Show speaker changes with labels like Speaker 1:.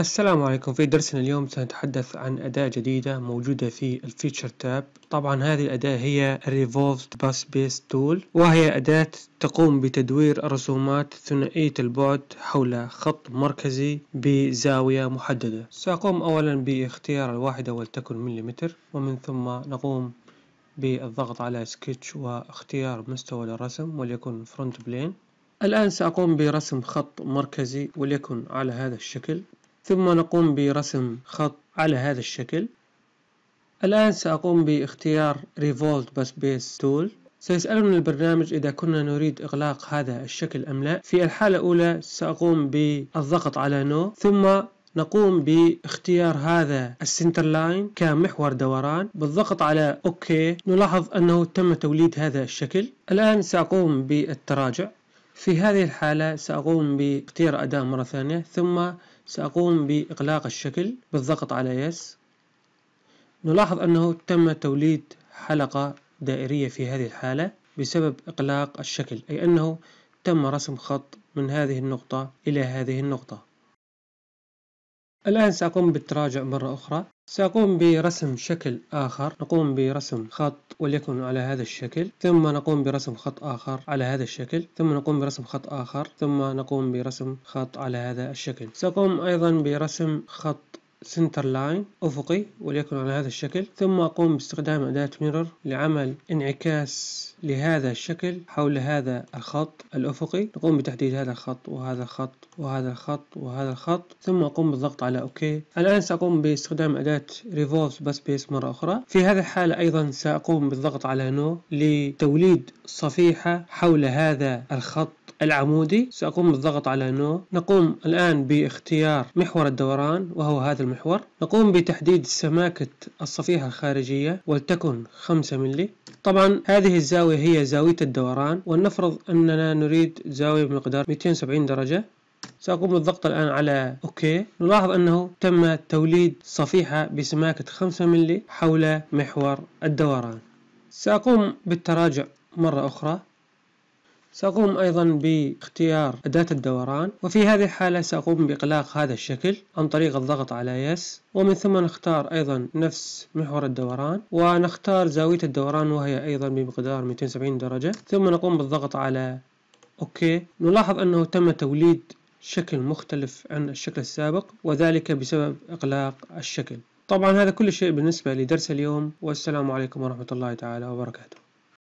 Speaker 1: السلام عليكم في درسنا اليوم سنتحدث عن أداة جديدة موجودة في الفيتشر تاب طبعا هذه الأداة هي Revolved Bus Base Tool وهي أداة تقوم بتدوير الرسومات ثنائية البعد حول خط مركزي بزاوية محددة سأقوم أولا باختيار الواحدة ولتكن مليمتر ومن ثم نقوم بالضغط على سكتش واختيار مستوى للرسم وليكن فرونت بلين الآن سأقوم برسم خط مركزي وليكن على هذا الشكل ثم نقوم برسم خط على هذا الشكل الآن سأقوم باختيار Revolt Base Tool سيسألنا البرنامج إذا كنا نريد إغلاق هذا الشكل أم لا في الحالة الأولى سأقوم بالضغط على No ثم نقوم باختيار هذا السنتر لاين كمحور دوران بالضغط على اوكي نلاحظ أنه تم توليد هذا الشكل الآن سأقوم بالتراجع في هذه الحالة سأقوم بتغيير أداة مرة ثانية ثم سأقوم بإغلاق الشكل بالضغط على يس نلاحظ أنه تم توليد حلقة دائرية في هذه الحالة بسبب إغلاق الشكل أي أنه تم رسم خط من هذه النقطة إلى هذه النقطة الآن سأقوم بالتراجع مرة أخرى سأقوم برسم شكل آخر نقوم برسم خط وليكن على هذا الشكل ثم نقوم برسم خط آخر على هذا الشكل ثم نقوم برسم خط آخر ثم نقوم برسم خط على هذا الشكل سأقوم أيضا برسم خط سنتر لاين أفقي وليكن على هذا الشكل ثم أقوم باستخدام أداة ميرور لعمل انعكاس لهذا الشكل حول هذا الخط الأفقي نقوم بتحديد هذا الخط وهذا الخط وهذا الخط وهذا الخط ثم أقوم بالضغط على أوكي الآن سأقوم باستخدام أداة ريفولف بسبيس مرة أخرى في هذه الحالة أيضا سأقوم بالضغط على نو لتوليد صفيحة حول هذا الخط العمودي سأقوم بالضغط على نو نقوم الآن باختيار محور الدوران وهو هذا المحور. المحور نقوم بتحديد سماكة الصفيحة الخارجية ولتكن 5 ملي طبعا هذه الزاوية هي زاوية الدوران ولنفرض أننا نريد زاوية بمقدار 270 درجة سأقوم بالضغط الآن على أوكي نلاحظ أنه تم توليد صفيحة بسماكة 5 ملي حول محور الدوران سأقوم بالتراجع مرة أخرى سأقوم أيضا باختيار أداة الدوران وفي هذه الحالة سأقوم بإغلاق هذا الشكل عن طريق الضغط على يس ومن ثم نختار أيضا نفس محور الدوران ونختار زاوية الدوران وهي أيضا بمقدار 270 درجة ثم نقوم بالضغط على أوكي نلاحظ أنه تم توليد شكل مختلف عن الشكل السابق وذلك بسبب إغلاق الشكل طبعا هذا كل شيء بالنسبة لدرس اليوم والسلام عليكم ورحمة الله تعالى وبركاته